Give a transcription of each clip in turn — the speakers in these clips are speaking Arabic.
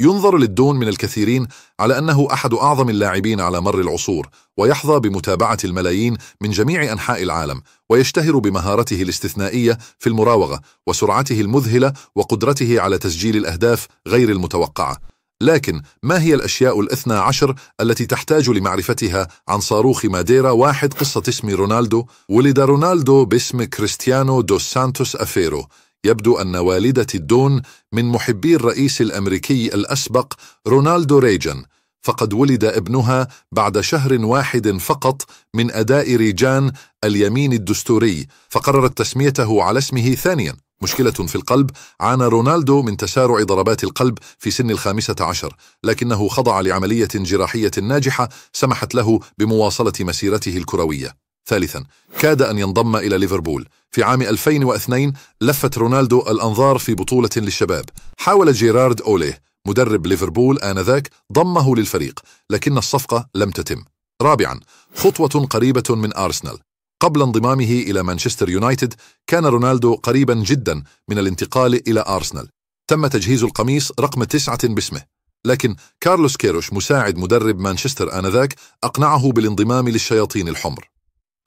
ينظر للدون من الكثيرين على أنه أحد أعظم اللاعبين على مر العصور ويحظى بمتابعة الملايين من جميع أنحاء العالم ويشتهر بمهارته الاستثنائية في المراوغة وسرعته المذهلة وقدرته على تسجيل الأهداف غير المتوقعة لكن ما هي الأشياء الاثنى عشر التي تحتاج لمعرفتها عن صاروخ ماديرا واحد قصة اسم رونالدو ولد رونالدو باسم كريستيانو دوس سانتوس أفيرو يبدو أن والدة الدون من محبي الرئيس الأمريكي الأسبق رونالدو ريجن فقد ولد ابنها بعد شهر واحد فقط من أداء ريجان اليمين الدستوري فقررت تسميته على اسمه ثانياً مشكلة في القلب عانى رونالدو من تسارع ضربات القلب في سن الخامسة عشر لكنه خضع لعملية جراحية ناجحة سمحت له بمواصلة مسيرته الكروية ثالثا كاد أن ينضم إلى ليفربول في عام 2002 لفت رونالدو الأنظار في بطولة للشباب حاول جيرارد أوليه مدرب ليفربول آنذاك ضمه للفريق لكن الصفقة لم تتم رابعا خطوة قريبة من أرسنال قبل انضمامه إلى مانشستر يونايتد كان رونالدو قريبا جدا من الانتقال إلى أرسنال تم تجهيز القميص رقم تسعة باسمه لكن كارلوس كيروش مساعد مدرب مانشستر آنذاك أقنعه بالانضمام للشياطين الحمر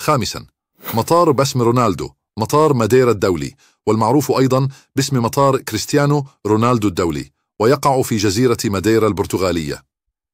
خامسا مطار باسم رونالدو مطار ماديرا الدولي والمعروف أيضا باسم مطار كريستيانو رونالدو الدولي ويقع في جزيرة ماديرا البرتغالية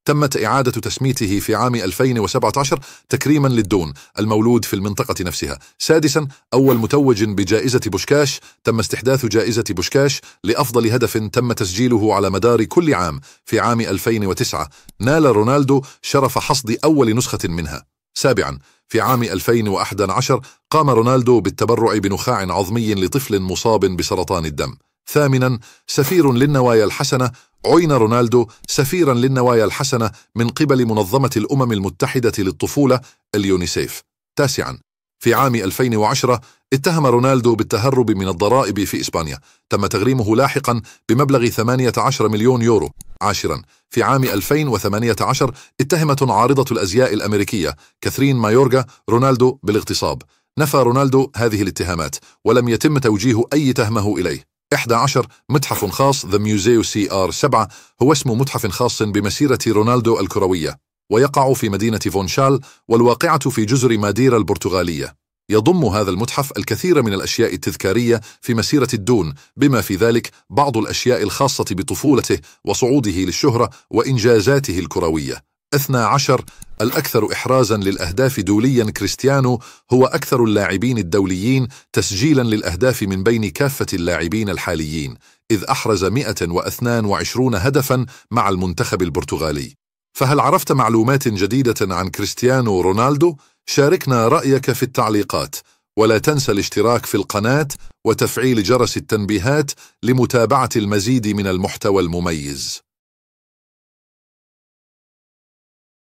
تمت إعادة تسميته في عام 2017 تكريما للدون المولود في المنطقة نفسها سادسا أول متوج بجائزة بوشكاش تم استحداث جائزة بوشكاش لأفضل هدف تم تسجيله على مدار كل عام في عام 2009 نال رونالدو شرف حصد أول نسخة منها سابعا في عام 2011 قام رونالدو بالتبرع بنخاع عظمي لطفل مصاب بسرطان الدم ثامنا سفير للنوايا الحسنة عين رونالدو سفيرا للنوايا الحسنة من قبل منظمة الأمم المتحدة للطفولة اليونيسيف تاسعا في عام 2010 اتهم رونالدو بالتهرب من الضرائب في إسبانيا تم تغريمه لاحقا بمبلغ 18 مليون يورو عاشرا في عام 2018 اتهمت عارضة الأزياء الأمريكية كاثرين مايورغا رونالدو بالاغتصاب نفى رونالدو هذه الاتهامات ولم يتم توجيه أي تهمه إليه 11 متحف خاص The Museo CR 7 هو اسم متحف خاص بمسيرة رونالدو الكروية ويقع في مدينة فونشال والواقعة في جزر ماديرا البرتغالية يضم هذا المتحف الكثير من الأشياء التذكارية في مسيرة الدون بما في ذلك بعض الأشياء الخاصة بطفولته وصعوده للشهرة وإنجازاته الكروية أثنى عشر الأكثر إحرازا للأهداف دوليا كريستيانو هو أكثر اللاعبين الدوليين تسجيلا للأهداف من بين كافة اللاعبين الحاليين إذ أحرز 122 هدفا مع المنتخب البرتغالي فهل عرفت معلومات جديدة عن كريستيانو رونالدو؟ شاركنا رأيك في التعليقات ولا تنسى الاشتراك في القناة وتفعيل جرس التنبيهات لمتابعة المزيد من المحتوى المميز